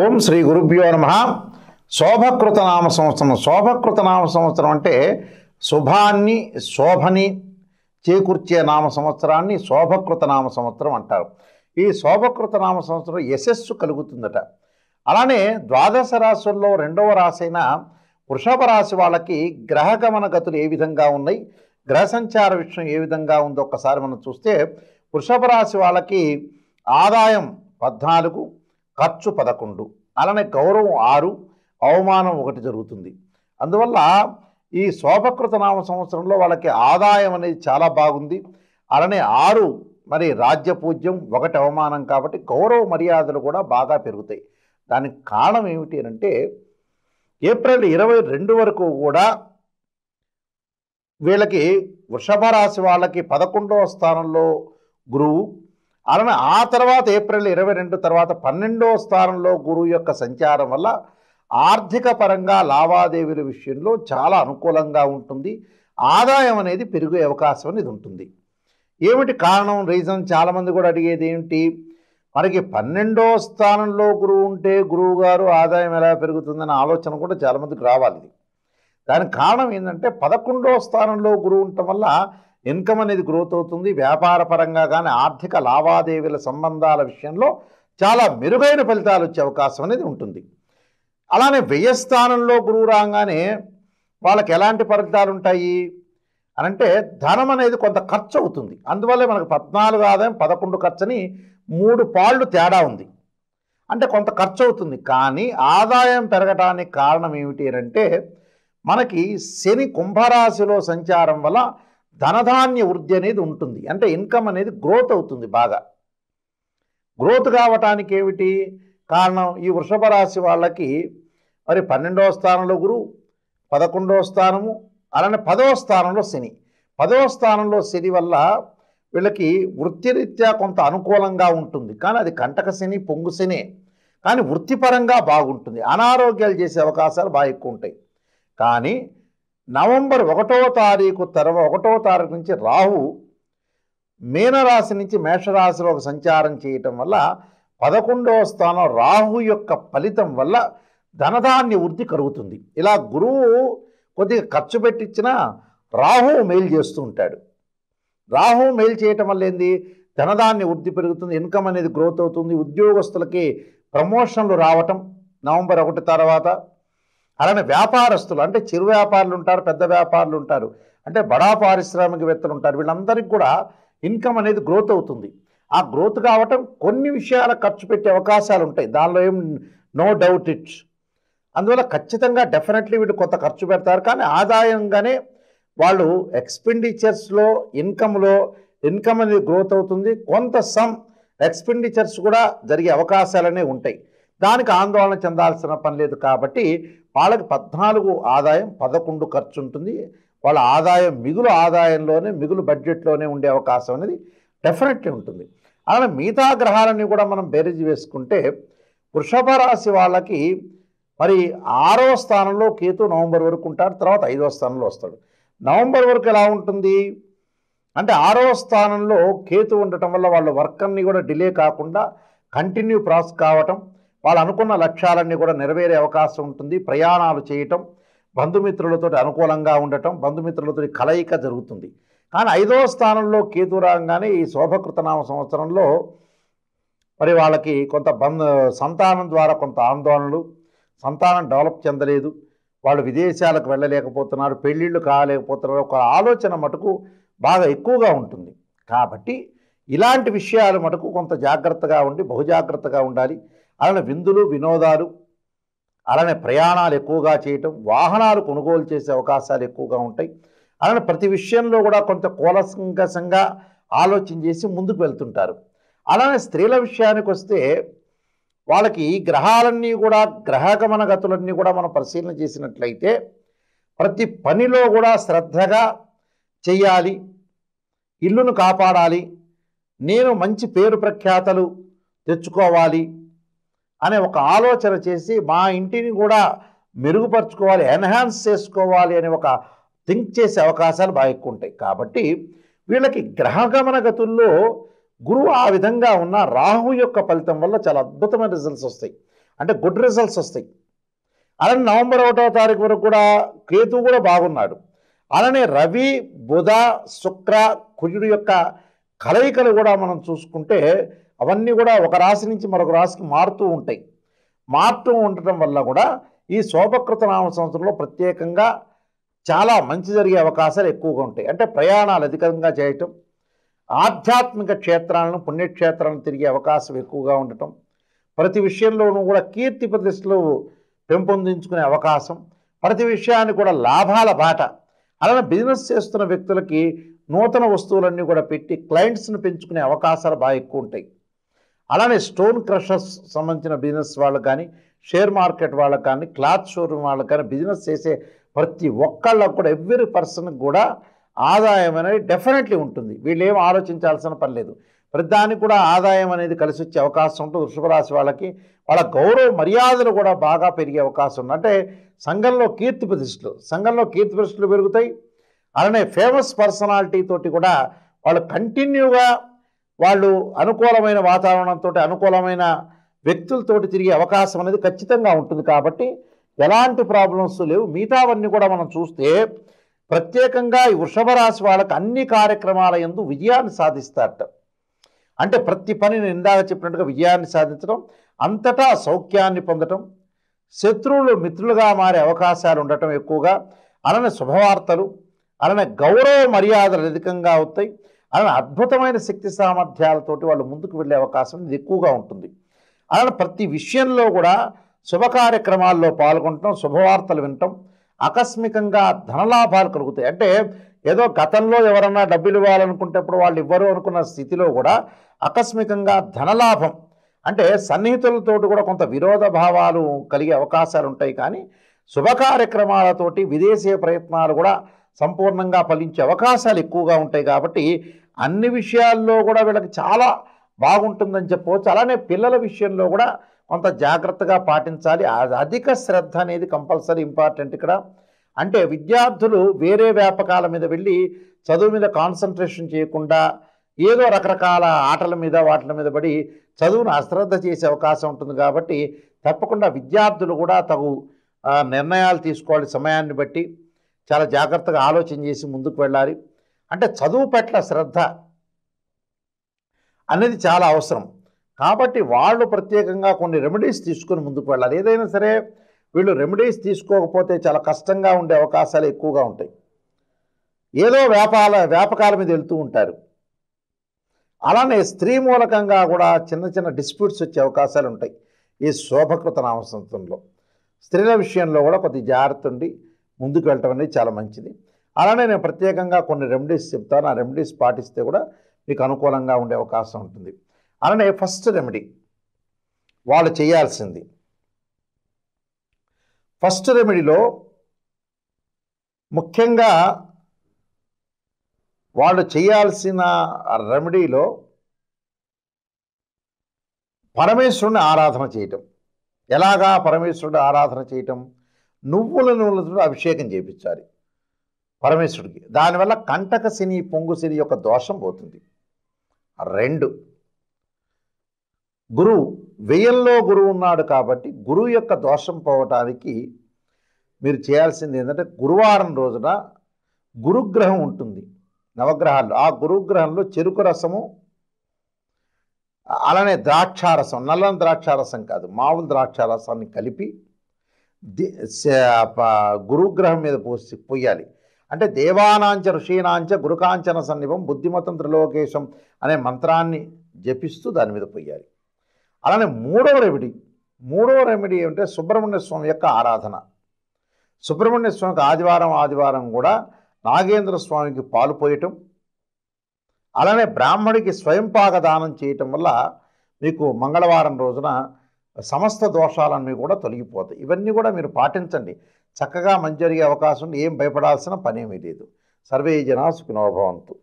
ఓం శ్రీ గురుభ్యో నమ నామ సంవత్సరం శోభకృత నామ సంవత్సరం అంటే శుభాన్ని శోభని చేకూర్చే నామ సంవత్సరాన్ని శోభకృత నామ సంవత్సరం అంటారు ఈ శోభకృత నామ సంవత్సరం యశస్సు కలుగుతుందట అలానే ద్వాదశ రాశుల్లో రెండవ రాశి అయిన వృషభ రాశి వాళ్ళకి గ్రహగమన గతులు ఏ విధంగా ఉన్నాయి గ్రహ సంచార విషయం ఏ విధంగా ఉందో ఒక్కసారి మనం చూస్తే వృషభ రాశి వాళ్ళకి ఆదాయం పద్నాలుగు ఖర్చు పదకొండు అలానే గౌరవం ఆరు అవమానం ఒకటి జరుగుతుంది అందువల్ల ఈ శోభకృత నామ సంవత్సరంలో వాళ్ళకి ఆదాయం అనేది చాలా బాగుంది అలానే ఆరు మరి రాజ్య పూజ్యం ఒకటి అవమానం కాబట్టి గౌరవ మర్యాదలు కూడా బాగా పెరుగుతాయి దానికి కారణం ఏమిటి అంటే ఏప్రిల్ ఇరవై రెండు వరకు కూడా వీళ్ళకి వృషభ రాశి వాళ్ళకి పదకొండవ స్థానంలో గురువు అలానే ఆ తర్వాత ఏప్రిల్ ఇరవై రెండు తర్వాత పన్నెండో స్థానంలో గురువు యొక్క సంచారం వల్ల ఆర్థిక పరంగా లావాదేవీల విషయంలో చాలా అనుకూలంగా ఉంటుంది ఆదాయం అనేది పెరిగే అవకాశం అనేది ఉంటుంది ఏమిటి కారణం రీజన్ చాలామంది కూడా అడిగేది ఏమిటి మనకి పన్నెండో స్థానంలో గురువు ఉంటే గురువు గారు ఆదాయం ఎలా పెరుగుతుందనే ఆలోచన కూడా చాలామందికి రావాలి దానికి కారణం ఏంటంటే పదకొండో స్థానంలో గురువు ఉండటం వల్ల ఇన్కమ్ అనేది గ్రోత్ అవుతుంది వ్యాపార పరంగా కానీ ఆర్థిక లావాదేవీల సంబంధాల విషయంలో చాలా మెరుగైన ఫలితాలు వచ్చే అవకాశం అనేది ఉంటుంది అలానే వ్యయస్థానంలో గురువు రాగానే వాళ్ళకి ఎలాంటి ఫలితాలు ఉంటాయి అనంటే ధనం అనేది కొంత ఖర్చు అవుతుంది అందువల్లే మనకు పద్నాలుగు ఆదాయం పదకొండు ఖర్చుని మూడు పాళ్ళు తేడా ఉంది అంటే కొంత ఖర్చు అవుతుంది కానీ ఆదాయం పెరగడానికి కారణం ఏమిటి అంటే మనకి శని కుంభరాశిలో సంచారం వల్ల ధనధాన్య వృద్ధి అనేది ఉంటుంది అంటే ఇన్కమ్ అనేది గ్రోత్ అవుతుంది బాగా గ్రోత్ కావటానికి ఏమిటి కారణం ఈ వృషభ రాశి వాళ్ళకి మరి పన్నెండవ స్థానంలో గురువు పదకొండవ స్థానము అలానే పదవ స్థానంలో శని పదవ స్థానంలో శని వల్ల వీళ్ళకి వృత్తిరీత్యా కొంత అనుకూలంగా ఉంటుంది కానీ అది కంటక శని పొంగు శని కానీ వృత్తిపరంగా బాగుంటుంది అనారోగ్యాలు చేసే అవకాశాలు బాగా ఎక్కువ ఉంటాయి కానీ నవంబర్ ఒకటో తారీఖు తర్వాత ఒకటో తారీఖు నుంచి రాహు మీనరాశి నుంచి మేషరాశిలోకి సంచారం చేయటం వల్ల పదకొండవ స్థానం రాహు యొక్క ఫలితం వల్ల ధనధాన్య వృద్ధి కలుగుతుంది ఇలా గురువు కొద్దిగా ఖర్చు పెట్టించినా రాహు మేలు చేస్తూ ఉంటాడు రాహు మేలు చేయటం వల్ల ఏంది ధనధాన్య వృద్ధి పెరుగుతుంది ఇన్కమ్ అనేది గ్రోత్ అవుతుంది ఉద్యోగస్తులకి ప్రమోషన్లు రావటం నవంబర్ ఒకటి తర్వాత అలానే వ్యాపారస్తులు అంటే చిరు వ్యాపారులు ఉంటారు పెద్ద వ్యాపారులు ఉంటారు అంటే బడా పారిశ్రామికవేత్తలు ఉంటారు వీళ్ళందరికీ కూడా ఇన్కమ్ అనేది గ్రోత్ అవుతుంది ఆ గ్రోత్ కావటం కొన్ని విషయాల ఖర్చు పెట్టే అవకాశాలు ఉంటాయి దానిలో ఏం నో డౌట్ ఇట్ అందువల్ల ఖచ్చితంగా డెఫినెట్లీ వీళ్ళు కొంత ఖర్చు పెడతారు కానీ ఆదాయంగానే వాళ్ళు ఎక్స్పెండిచర్స్లో ఇన్కంలో ఇన్కమ్ అనేది గ్రోత్ అవుతుంది కొంత సమ్ ఎక్స్పెండిచర్స్ కూడా జరిగే అవకాశాలనే ఉంటాయి దానికి ఆందోళన చెందాల్సిన పని లేదు కాబట్టి వాళ్ళకి పద్నాలుగు ఆదాయం పదకొండు ఖర్చు ఉంటుంది వాళ్ళ ఆదాయం మిగులు ఆదాయంలోనే మిగులు బడ్జెట్లోనే ఉండే అవకాశం అనేది డెఫినెట్లీ ఉంటుంది అలా మిగతా గ్రహాలన్నీ కూడా మనం బేరేజ్ వేసుకుంటే వృషభ రాశి వాళ్ళకి మరి ఆరో స్థానంలో కేతు నవంబర్ వరకు ఉంటాడు తర్వాత ఐదో స్థానంలో వస్తాడు నవంబర్ వరకు ఎలా ఉంటుంది అంటే ఆరో స్థానంలో కేతు ఉండటం వల్ల వాళ్ళ వర్క్ అన్నీ కూడా డిలే కాకుండా కంటిన్యూ ప్రాసెస్ కావటం వాళ్ళు అనుకున్న లక్ష్యాలన్నీ కూడా నెరవేరే అవకాశం ఉంటుంది ప్రయాణాలు చేయటం బంధుమిత్రులతో అనుకూలంగా ఉండటం బంధుమిత్రులతో కలయిక జరుగుతుంది కానీ ఐదో స్థానంలో కేతు రాగానే ఈ శోభకృతనామ సంవత్సరంలో మరి వాళ్ళకి కొంత బంధ సంతానం ద్వారా కొంత ఆందోళనలు సంతానం డెవలప్ చెందలేదు వాళ్ళు విదేశాలకు వెళ్ళలేకపోతున్నారు పెళ్ళిళ్ళు కాలేకపోతున్నారు ఒక ఆలోచన మటుకు బాగా ఎక్కువగా ఉంటుంది కాబట్టి ఇలాంటి విషయాలు మటుకు కొంత జాగ్రత్తగా ఉండి బహుజాగ్రత్తగా ఉండాలి అలానే విందులు వినోదాలు అలానే ప్రయాణాలు ఎక్కువగా చేయటం వాహనాలు కొనుగోలు చేసే అవకాశాలు ఎక్కువగా ఉంటాయి అలానే ప్రతి విషయంలో కూడా కొంత కోలసంగసంగా ఆలోచన చేసి ముందుకు వెళ్తుంటారు అలానే స్త్రీల విషయానికి వస్తే వాళ్ళకి గ్రహాలన్నీ కూడా గ్రహగమన గతులన్నీ కూడా మనం పరిశీలన చేసినట్లయితే ప్రతి పనిలో కూడా శ్రద్ధగా చెయ్యాలి ఇల్లును కాపాడాలి నేను మంచి పేరు ప్రఖ్యాతలు తెచ్చుకోవాలి అనే ఒక ఆలోచన చేసి మా ఇంటిని కూడా మెరుగుపరచుకోవాలి ఎన్హాన్స్ చేసుకోవాలి అనే ఒక థింక్ చేసే అవకాశాలు బాగా ఎక్కువ ఉంటాయి కాబట్టి వీళ్ళకి గ్రహగమన గతుల్లో గురువు ఆ విధంగా ఉన్న రాహు యొక్క ఫలితం వల్ల చాలా అద్భుతమైన రిజల్ట్స్ వస్తాయి అంటే గుడ్ రిజల్ట్స్ వస్తాయి అలానే నవంబర్ ఒకటో తారీఖు వరకు కూడా కేతు కూడా బాగున్నాడు అలానే రవి బుధ శుక్ర కుజుడు యొక్క కలయికలు కూడా మనం చూసుకుంటే అవన్నీ కూడా ఒక రాశి నుంచి మరొక రాశికి మారుతూ ఉంటాయి మారుతూ ఉండటం వల్ల కూడా ఈ శోభకృత నామ సంవత్సరంలో ప్రత్యేకంగా చాలా మంచి జరిగే అవకాశాలు ఎక్కువగా ఉంటాయి అంటే ప్రయాణాలు అధికంగా చేయటం ఆధ్యాత్మిక క్షేత్రాలను పుణ్యక్షేత్రాలను తిరిగే అవకాశం ఎక్కువగా ఉండటం ప్రతి విషయంలోనూ కూడా కీర్తి ప్రతిష్టలు పెంపొందించుకునే అవకాశం ప్రతి విషయాన్ని కూడా లాభాల బాట అలానే బిజినెస్ చేస్తున్న వ్యక్తులకి నూతన వస్తువులన్నీ కూడా పెట్టి క్లయింట్స్ను పెంచుకునే అవకాశాలు బాగా ఎక్కువ ఉంటాయి అలానే స్టోన్ క్రషర్స్ సంబంధించిన బిజినెస్ వాళ్ళకు కానీ షేర్ మార్కెట్ వాళ్ళకు కానీ క్లాత్ షోరూమ్ వాళ్ళకు కానీ బిజినెస్ చేసే ప్రతి ఒక్కళ్ళకు కూడా ఎవ్రీ పర్సన్కి కూడా ఆదాయం అనేది డెఫినెట్లీ ఉంటుంది వీళ్ళు ఏం ఆలోచించాల్సిన పని లేదు ప్రతిదానికి కూడా ఆదాయం అనేది కలిసి వచ్చే అవకాశం ఉంటుంది రాశి వాళ్ళకి వాళ్ళ గౌరవ మర్యాదలు కూడా బాగా పెరిగే అవకాశం ఉంది అంటే సంఘంలో కీర్తి ప్రతిష్టలు సంఘంలో కీర్తి ప్రతిష్టలు పెరుగుతాయి అలానే ఫేమస్ పర్సనాలిటీ తోటి కూడా వాళ్ళు కంటిన్యూగా వాళ్ళు అనుకూలమైన వాతావరణంతో అనుకూలమైన వ్యక్తులతోటి తిరిగే అవకాశం అనేది ఖచ్చితంగా ఉంటుంది కాబట్టి ఎలాంటి ప్రాబ్లమ్స్ లేవు మిగతావన్నీ కూడా మనం చూస్తే ప్రత్యేకంగా ఈ వృషభ రాశి వాళ్ళకి అన్ని కార్యక్రమాల ఎందు విజయాన్ని సాధిస్తారట అంటే ప్రతి పని నేను ఇందాక చెప్పినట్టుగా విజయాన్ని సాధించడం అంతటా సౌఖ్యాన్ని పొందటం శత్రువులు మిత్రులుగా మారే అవకాశాలు ఉండటం ఎక్కువగా అలానే శుభవార్తలు అలానే గౌరవ మర్యాదలు అధికంగా అవుతాయి అలా అద్భుతమైన శక్తి సామర్థ్యాలతోటి వాళ్ళు ముందుకు వెళ్ళే అవకాశం ఇది ఎక్కువగా ఉంటుంది అలా ప్రతి విషయంలో కూడా శుభ కార్యక్రమాల్లో పాల్గొనటం శుభవార్తలు వినటం ఆకస్మికంగా ధనలాభాలు కలుగుతాయి అంటే ఏదో గతంలో ఎవరన్నా డబ్బులు ఇవ్వాలనుకుంటే వాళ్ళు ఇవ్వరు అనుకున్న స్థితిలో కూడా ఆకస్మికంగా ధనలాభం అంటే సన్నిహితులతో కూడా కొంత విరోధ భావాలు కలిగే అవకాశాలు ఉంటాయి కానీ శుభ కార్యక్రమాలతోటి విదేశీయ ప్రయత్నాలు కూడా సంపూర్ణంగా ఫలించే అవకాశాలు ఎక్కువగా ఉంటాయి కాబట్టి అన్ని విషయాల్లో కూడా వీళ్ళకి చాలా బాగుంటుందని చెప్పవచ్చు అలానే పిల్లల విషయంలో కూడా కొంత జాగ్రత్తగా పాటించాలి అధిక శ్రద్ధ అనేది కంపల్సరీ ఇంపార్టెంట్ ఇక్కడ అంటే విద్యార్థులు వేరే వ్యాపకాల మీద వెళ్ళి చదువు మీద కాన్సన్ట్రేషన్ చేయకుండా ఏదో రకరకాల ఆటల మీద వాటిల మీద పడి చదువును అశ్రద్ధ చేసే అవకాశం ఉంటుంది కాబట్టి తప్పకుండా విద్యార్థులు కూడా తగు నిర్ణయాలు తీసుకోవాలి సమయాన్ని బట్టి చాలా జాగ్రత్తగా ఆలోచన చేసి ముందుకు వెళ్ళాలి అంటే చదువు పట్ల శ్రద్ధ అనేది చాలా అవసరం కాబట్టి వాళ్ళు ప్రత్యేకంగా కొన్ని రెమెడీస్ తీసుకుని ముందుకు వెళ్ళాలి ఏదైనా సరే వీళ్ళు రెమెడీస్ తీసుకోకపోతే చాలా కష్టంగా ఉండే అవకాశాలు ఎక్కువగా ఉంటాయి ఏదో వ్యాపార వ్యాపకాల మీద వెళ్తూ ఉంటారు అలానే స్త్రీ మూలకంగా కూడా చిన్న చిన్న డిస్ప్యూట్స్ వచ్చే అవకాశాలు ఉంటాయి ఈ శోభకృత నామసంతంలో స్త్రీల విషయంలో కూడా కొద్ది జాగ్రత్త ఉండి ముందుకు వెళ్ళటం అనేది చాలా మంచిది అలానే నేను ప్రత్యేకంగా కొన్ని రెమెడీస్ చెప్తాను ఆ రెమెడీస్ పాటిస్తే కూడా మీకు అనుకూలంగా ఉండే అవకాశం ఉంటుంది అలానే ఫస్ట్ రెమెడీ వాళ్ళు చేయాల్సింది ఫస్ట్ రెమెడీలో ముఖ్యంగా వాళ్ళు చేయాల్సిన రెమెడీలో పరమేశ్వరుని ఆరాధన చేయటం ఎలాగా పరమేశ్వరుడు ఆరాధన చేయటం నువ్వుల నువ్వులతో అభిషేకం చేయించాలి పరమేశ్వరుడికి దానివల్ల కంటక శని పొంగు శని యొక్క దోషం పోతుంది రెండు గురువు వ్యయంలో గురువు ఉన్నాడు కాబట్టి గురువు యొక్క దోషం పోవటానికి మీరు చేయాల్సింది ఏంటంటే గురువారం రోజున గురుగ్రహం ఉంటుంది నవగ్రహాల్లో ఆ గురుగ్రహంలో చెరుకు రసము అలానే ద్రాక్షారసం నల్లని ద్రాక్షారసం కాదు మామూలు ద్రాక్షారసాన్ని కలిపి గురుగ్రహం మీద పోసి పోయాలి అంటే దేవానాంచ ఋషీనాంచ గురుకాంచన సన్నిభం బుద్ధిమతం త్రిలోకేశం అనే మంత్రాన్ని జపిస్తూ దాని మీద పోయాలి అలానే మూడవ రెమెడీ మూడవ రెమెడీ ఏమంటే సుబ్రహ్మణ్య స్వామి యొక్క ఆరాధన సుబ్రహ్మణ్య స్వామికి ఆదివారం ఆదివారం కూడా నాగేంద్ర స్వామికి పాలు పోయటం అలానే బ్రాహ్మడికి పాక దానం చేయటం వల్ల మీకు మంగళవారం రోజున సమస్త దోషాలన్నీ కూడా తొలగిపోతాయి ఇవన్నీ కూడా మీరు పాటించండి చక్కగా మంచి జరిగే అవకాశం ఏం భయపడాల్సిన పనేమీ లేదు సర్వే జనా సుఖినోభవంతు